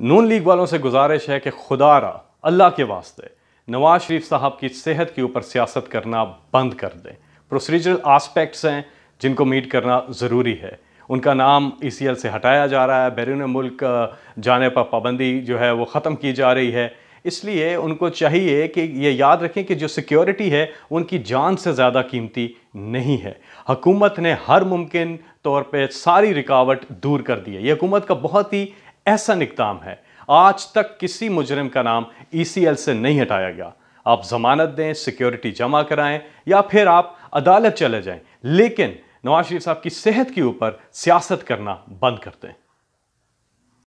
नून league वालों से गुजारिश है कि खुदारा अल्लाह के वास्ते नवाज शरीफ साहब की सेहत के ऊपर सियासत करना बंद कर दें प्रोसीजरल आस्पेक्ट्स हैं जिनको मीट करना ज़रूरी है उनका नाम ई सी एल से हटाया जा रहा है बैरून मुल्क जाने पर पाबंदी जो है वो ख़त्म की जा रही है इसलिए उनको चाहिए कि ये याद रखें कि जो सिक्योरिटी है उनकी जान से ज़्यादा कीमती नहीं है हकूमत ने हर मुमकिन तौर पे सारी रिकावट दूर कर दी है ये हुकूमत का बहुत ही ऐसा निकताम है आज तक किसी मुजरिम का नाम ई e से नहीं हटाया गया आप जमानत दें सिक्योरिटी जमा कराएं या फिर आप अदालत चले जाएं लेकिन नवाज शरीफ साहब की सेहत के ऊपर सियासत करना बंद कर दें